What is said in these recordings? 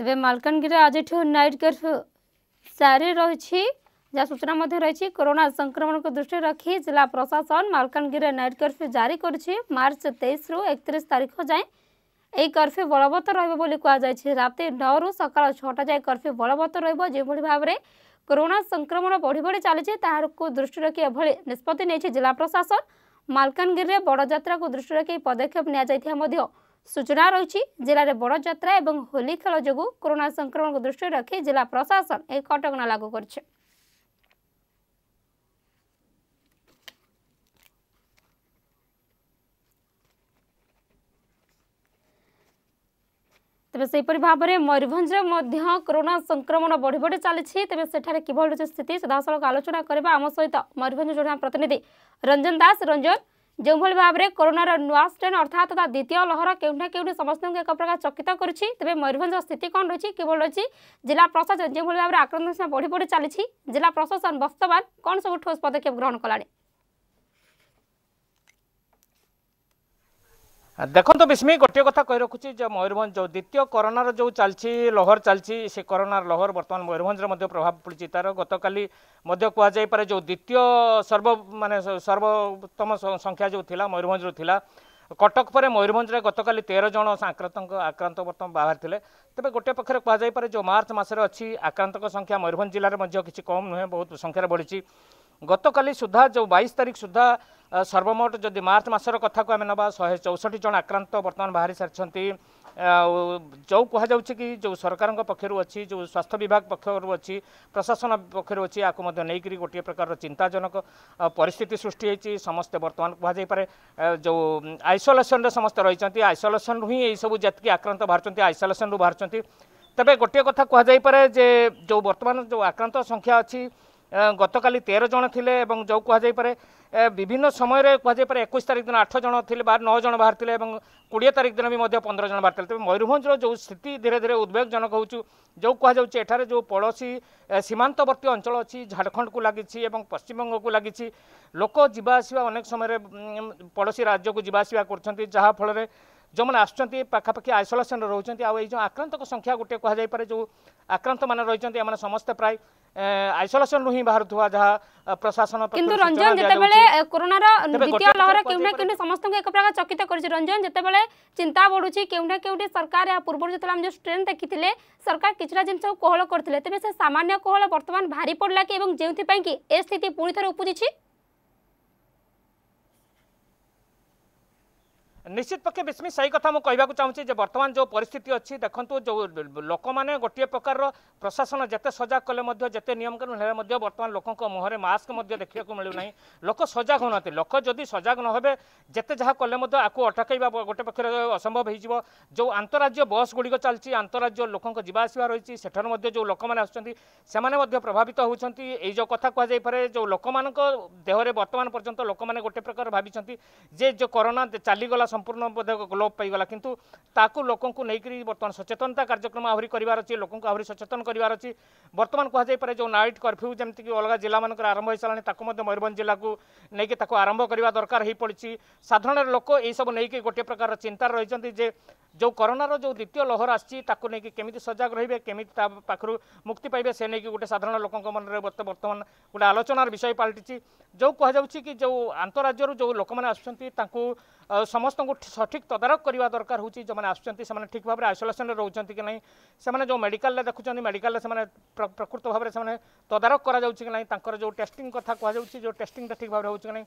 ତେବେ ମାଲକାନଗିରିରେ ଆଜିଠୁ ନାଇଟ୍ କର୍ଫ୍ୟୁ ଜାରି ରହିଛି ଯାହା ସୂଚନା ମଧ୍ୟ ରହିଛି କରୋନା ସଂକ୍ରମଣକୁ ଦୃଷ୍ଟିରେ ରଖି ଜିଲ୍ଲା ପ୍ରଶାସନ ମାଲକାନଗିରିରେ ନାଇଟ୍ କର୍ଫ୍ୟୁ ଜାରି କରିଛି ମାର୍ଚ୍ଚ ତେଇଶରୁ ଏକତିରିଶ ତାରିଖ ଯାଏଁ ଏହି କର୍ଫ୍ୟୁ ବଳବତ୍ତର ରହିବ ବୋଲି କୁହାଯାଇଛି ରାତି ନଅରୁ ସକାଳ ଛଅଟା ଯାଏ କର୍ଫ୍ୟୁ ବଳବତ୍ତର ରହିବ ଯେଭଳି ଭାବରେ କରୋନା ସଂକ୍ରମଣ ବଢ଼ି ବଢ଼ି ଚାଲିଛି ତାହାକୁ ଦୃଷ୍ଟି ରଖି ଏଭଳି ନିଷ୍ପତ୍ତି ନେଇଛି ଜିଲ୍ଲା ପ୍ରଶାସନ ମାଲକାନଗିରିରେ ବଡ଼ ଯାତ୍ରାକୁ ଦୃଷ୍ଟି ରଖି ପଦକ୍ଷେପ ନିଆଯାଇଥିବା ମଧ୍ୟ ସୂଚନା ରହିଛି ଜିଲ୍ଲାରେ ବଡ଼ ଯାତ୍ରା ଏବଂ ହୋଲି ଖେଳ ଯୋଗୁଁ କରୋନା ସଂକ୍ରମଣକୁ ଦୃଷ୍ଟିରେ ରଖି ଜିଲ୍ଲା ପ୍ରଶାସନ ଏହି କଟକଣା ଲାଗୁ କରିଛି ତେବେ ସେହିପରି ଭାବରେ ମୟୂରଭଞ୍ଜରେ ମଧ୍ୟ କରୋନା ସଂକ୍ରମଣ ବଢ଼ି ବଢ଼ି ଚାଲିଛି ତେବେ ସେଠାରେ କିଭଳି ରହିଛି ସ୍ଥିତି ସିଧାସଳଖ ଆଲୋଚନା କରିବା ଆମ ସହିତ ମୟୂରଭଞ୍ଜ ଜଣେ ପ୍ରତିନିଧି ରଞ୍ଜନ ଦାସ ରଞ୍ଜନ ଯେଉଁଭଳି ଭାବରେ କରୋନାର ନୂଆ ଷ୍ଟ୍ରେନ୍ ଅର୍ଥାତ୍ ତା ଦ୍ୱିତୀୟ ଲହର କେଉଁଠି ନା କେଉଁଠି ସମସ୍ତଙ୍କୁ ଏକ ପ୍ରକାର ଚକିତ କରିଛି ତେବେ ମୟୂରଭଞ୍ଜର ସ୍ଥିତି କ'ଣ ରହିଛି କିଭଳି ରହିଛି ଜିଲ୍ଲା ପ୍ରଶାସନ ଯେଉଁଭଳି ଭାବରେ ଆକ୍ରମଣ ବଢ଼ି ବଢ଼ି ଚାଲିଛି ଜିଲ୍ଲା ପ୍ରଶାସନ ବର୍ତ୍ତମାନ କ'ଣ ସବୁ ଠୋସ୍ ପଦକ୍ଷେପ ଗ୍ରହଣ କଲାଣି ଦେଖନ୍ତୁ ବିସ୍ମି ଗୋଟିଏ କଥା କହି ରଖୁଛି ଯେ ମୟୂରଭଞ୍ଜ ଯେଉଁ ଦ୍ୱିତୀୟ କରୋନାର ଯେଉଁ ଚାଲିଛି ଲହର ଚାଲିଛି ସେ କରୋନାର ଲହର ବର୍ତ୍ତମାନ ମୟୂରଭଞ୍ଜରେ ମଧ୍ୟ ପ୍ରଭାବ ପଡ଼ିଛି ତା'ର ଗତକାଲି ମଧ୍ୟ କୁହାଯାଇପାରେ ଯେଉଁ ଦ୍ୱିତୀୟ ସର୍ବ ମାନେ ସର୍ବୋତ୍ତମ ସଂଖ୍ୟା ଯେଉଁ ଥିଲା ମୟୂରଭଞ୍ଜରୁ ଥିଲା କଟକ ପରେ ମୟୂରଭଞ୍ଜରେ ଗତକାଲି ତେର ଜଣ ଆକ୍ରାନ୍ତଙ୍କ ଆକ୍ରାନ୍ତ ବର୍ତ୍ତମାନ ବାହାରିଥିଲେ ତେବେ ଗୋଟିଏ ପକ୍ଷରେ କୁହାଯାଇପାରେ ଯେଉଁ ମାର୍ଚ୍ଚ ମାସରେ ଅଛି ଆକ୍ରାନ୍ତଙ୍କ ସଂଖ୍ୟା ମୟୂରଭଞ୍ଜ ଜିଲ୍ଲାରେ ମଧ୍ୟ କିଛି କମ୍ ନୁହେଁ ବହୁତ ସଂଖ୍ୟାରେ ବଢ଼ିଛି ଗତକାଲି ସୁଦ୍ଧା ଯେଉଁ ବାଇଶ ତାରିଖ ସୁଦ୍ଧା ସର୍ବମୋଟ ଯଦି ମାର୍ଚ୍ଚ ମାସର କଥାକୁ ଆମେ ନେବା ଶହେ ଚଉଷଠି ଜଣ ଆକ୍ରାନ୍ତ ବର୍ତ୍ତମାନ ବାହାରି ସାରିଛନ୍ତି ଆଉ ଯେଉଁ କୁହାଯାଉଛି କି ଯେଉଁ ସରକାରଙ୍କ ପକ୍ଷରୁ ଅଛି ଯେଉଁ ସ୍ୱାସ୍ଥ୍ୟ ବିଭାଗ ପକ୍ଷରୁ ଅଛି ପ୍ରଶାସନ ପକ୍ଷରୁ ଅଛି ଆକୁ ମଧ୍ୟ ନେଇକରି ଗୋଟିଏ ପ୍ରକାରର ଚିନ୍ତାଜନକ ପରିସ୍ଥିତି ସୃଷ୍ଟି ହୋଇଛି ସମସ୍ତେ ବର୍ତ୍ତମାନ କୁହାଯାଇପାରେ ଯେଉଁ ଆଇସୋଲେସନରେ ସମସ୍ତେ ରହିଛନ୍ତି ଆଇସୋଲେସନରୁ ହିଁ ଏଇସବୁ ଯେତିକି ଆକ୍ରାନ୍ତ ବାହାରୁଛନ୍ତି ଆଇସୋଲେସନରୁ ବାହାରୁଛନ୍ତି ତେବେ ଗୋଟିଏ କଥା କୁହାଯାଇପାରେ ଯେ ଯେଉଁ ବର୍ତ୍ତମାନ ଯେଉଁ ଆକ୍ରାନ୍ତ ସଂଖ୍ୟା ଅଛି গতকালি তের জন লে এবং যে কুহযাইপরে বিভিন্ন সময়ের কুহযাইপরে একুশ তারিখ দিন আঠ জন লে বা নয় জন বাহার এবং কোড়িয়ে তারিখ দিন বি পনেরো জন বাহার তবে ময়ূরভঞ্জর যে স্থিতি ধীরে ধীরে উদ্বেগজনক হচ্ছে যে কুহযাচ্ছে এখানে যে পড়োশী সীমান্তবর্তী অঞ্চল অছি ঝাড়খণ্ডকু লাগিছি এবং পশ্চিমবঙ্গকু লাগিছি লোক যা আসা অনেক সময় পড়োশী রাজ্যক যা আসা করছেন যাফলের ଯେଉଁମାନେ ଆସୁଛନ୍ତି ପାଖାପାଖି ଆଇସୋଲେସନରେ ରହୁଛନ୍ତି ଆଉ ଏଇ ଯେଉଁ ଆକ୍ରାନ୍ତଙ୍କ ସଂଖ୍ୟା ଗୋଟିଏ କୁହାଯାଇପାରେ ଯେଉଁ ଆକ୍ରାନ୍ତମାନେ ରହିଛନ୍ତି ଏମାନେ ସମସ୍ତେ ପ୍ରାୟ আইসোলেসন রু হি বাহুয়া যা প্রশাসন কিন্তু রঞ্জন যেতবে করোনার দ্বিতীয় লহর কেউ না সমস্ত এক প্রকার চকিত করেছে রঞ্জন যেতবে চিন্তা বড়ুছি কেউ না সরকার এ পূর্ব যেত আমি যে ট্রেন দেখিলে সরকার কিছুটা জিনিস কোহল করলে তেমনি সে সামান্য কোহল বর্তমান ভারি পড়লা কি এবং যে কি এ স্থিতি পুঁথরে নিশ্চিত পক্ষে বিস্মি সেই কথা মু কহিবাকু চাহুছি যে বর্তমান যে পরিস্থিতি অছি দেখন্তু যে লোক মানে গোটিয়ে প্রকার প্রশাসন যেতে সজাগ কলে মধ্য যেতে নিয়ম কানুন হেলে মধ্য বর্তমান লোকଙ୍କ মুহরে মাস্ক মধ্য দেখিବାକୁ মিলু নাই লোক সজাগ হনতে লোক যদি সজাগ ন হবে যেতে যাহা কলে মধ্য আকু অটকাইবা গোটে পক্ষে অসম্ভব হইযিব যে আন্তরাজ্য বস গুড়িক চালছি আন্তরাজ্য লোকଙ୍କ ଯିବା ଆସିବା ରହିଛି ସେଠାରୁ ମଧ୍ୟ ଯେଉଁ ଲୋକମାନେ ଆସୁଛନ୍ତି ସେମାନେ ମଧ୍ୟ ପ୍ରଭାବିତ ହେଉଛନ୍ତି ଏଇ ଯେଉଁ କଥା କୁହାଯାଇପାରେ ଯେଉଁ ଲୋକମାନଙ୍କ ଦେହରେ ବର୍ତ୍ତମାନ ପର୍ଯ୍ୟନ୍ତ ଲୋକମାନେ ଗୋଟେ ପ୍ରକାର ଭାବିଛନ୍ତି যে ଯେଉଁ କରୋନା ଚାଲିଗଲା সম্পূর্ণ বোধ গ্লোভ পাইগলা কিন্তু তাকে লোক বর্তমান সচেতনতা কার্যক্রম আহরি করবার অ লোক আহরি সচেতন করবার অ বর্তমান কুহযাইপরে যে নাইট কর্ফ্যু যেমি অলগা জেলা মানুষ আরম্ভ হয়ে সারা তাকে ময়ূরভঞ্জ জেলাকে নিয়ে তাকে আরম্ভ করা দরকার হয়ে পড়ছে সাধারণ লোক এইসব নিয়ে গোটিয়ে প্রকার চিন্তার রয়েছেন যে ଯେଉଁ କରୋନାର ଯେଉଁ ଦ୍ୱିତୀୟ ଲହର ଆସିଛି ତାକୁ ନେଇକି କେମିତି ସଜାଗ ରହିବେ କେମିତି ତା ପାଖରୁ ମୁକ୍ତି ପାଇବେ ସେ ନେଇକି ଗୋଟେ ସାଧାରଣ ଲୋକଙ୍କ ମନରେ ବର୍ତ୍ତମାନ ଗୋଟେ ଆଲୋଚନାର ବିଷୟ ପାଲଟିଛି ଯେଉଁ କୁହାଯାଉଛି କି ଯେଉଁ ଆନ୍ତଃରାଜ୍ୟରୁ ଯେଉଁ ଲୋକମାନେ ଆସୁଛନ୍ତି ତାଙ୍କୁ ସମସ୍ତଙ୍କୁ ସଠିକ୍ ତଦାରଖ କରିବା ଦରକାର ହେଉଛି ଯେଉଁମାନେ ଆସୁଛନ୍ତି ସେମାନେ ଠିକ୍ ଭାବରେ ଆଇସୋଲେସନ୍ରେ ରହୁଛନ୍ତି କି ନାହିଁ ସେମାନେ ଯେଉଁ ମେଡ଼ିକାଲରେ ଦେଖୁଛନ୍ତି ମେଡ଼ିକାଲରେ ସେମାନେ ପ୍ରକୃତ ଭାବରେ ସେମାନେ ତଦାରଖ କରାଯାଉଛି କି ନାହିଁ ତାଙ୍କର ଯେଉଁ ଟେଷ୍ଟିଂ କଥା କୁହାଯାଉଛି ଯେଉଁ ଟେଷ୍ଟିଂଟା ଠିକ୍ ଭାବରେ ହେଉଛି କି ନାହିଁ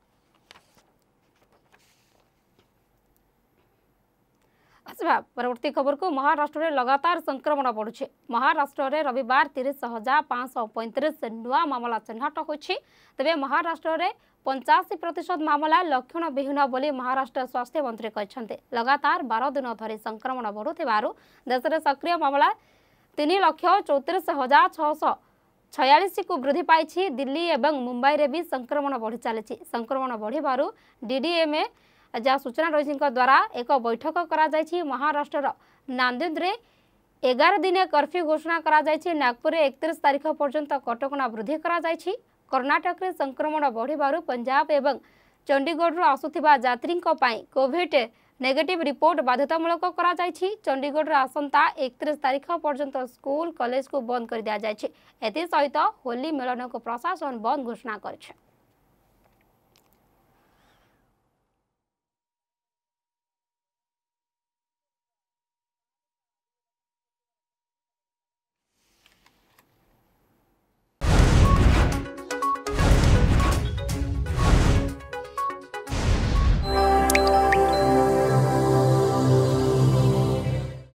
আসবা পরবর্তী খবরকু মহারাষ্ট্রে লগাতার সংক্রমণ বড়ুছে মহারাষ্ট্রে রবিবার তিরিশ হাজার পাঁচশ পঁয়ত্রিশ নূয়া মামলা চিহ্নট হয়েছে তবে মহারাষ্ট্রে পঞ্চাশী প্রতিশত মামলা লক্ষণবিহীন বলে মহারাষ্ট্র স্বাস্থ্যমন্ত্রী কিন্তু লগাতার বার দিন ধরে সংক্রমণ বড়ুবার দেশের সক্রিয় মামলা তিন লক্ষ চৌত্রিশ হাজার ছশ ছয়াশকু বৃদ্ধি পাইছে দিল্লি এবং মুম্বাইরে বি সংক্রমণ বড়ি চালছে সংক্রমণ বড়িবার ডিডিএমএ ଯାହା ସୂଚନା ରହିଛିଙ୍କ ଦ୍ୱାରା ଏକ ବୈଠକ କରାଯାଇଛି ମହାରାଷ୍ଟ୍ରର ନାନ୍ଦେଦରେ ଏଗାର ଦିନିଆ କର୍ଫ୍ୟୁ ଘୋଷଣା କରାଯାଇଛି ନାଗପୁରରେ ଏକତିରିଶ ତାରିଖ ପର୍ଯ୍ୟନ୍ତ କଟକଣା ବୃଦ୍ଧି କରାଯାଇଛି କର୍ଣ୍ଣାଟକରେ ସଂକ୍ରମଣ ବଢ଼ିବାରୁ ପଞ୍ଜାବ ଏବଂ ଚଣ୍ଡିଗଡ଼ରୁ ଆସୁଥିବା ଯାତ୍ରୀଙ୍କ ପାଇଁ କୋଭିଡ୍ ନେଗେଟିଭ୍ ରିପୋର୍ଟ ବାଧ୍ୟତାମୂଳକ କରାଯାଇଛି ଚଣ୍ଡିଗଡ଼ରେ ଆସନ୍ତା ଏକତିରିଶ ତାରିଖ ପର୍ଯ୍ୟନ୍ତ ସ୍କୁଲ କଲେଜକୁ ବନ୍ଦ କରିଦିଆଯାଇଛି ଏଥିସହିତ ହୋଲି ମେଳନକୁ ପ୍ରଶାସନ ବନ୍ଦ ଘୋଷଣା କରିଛି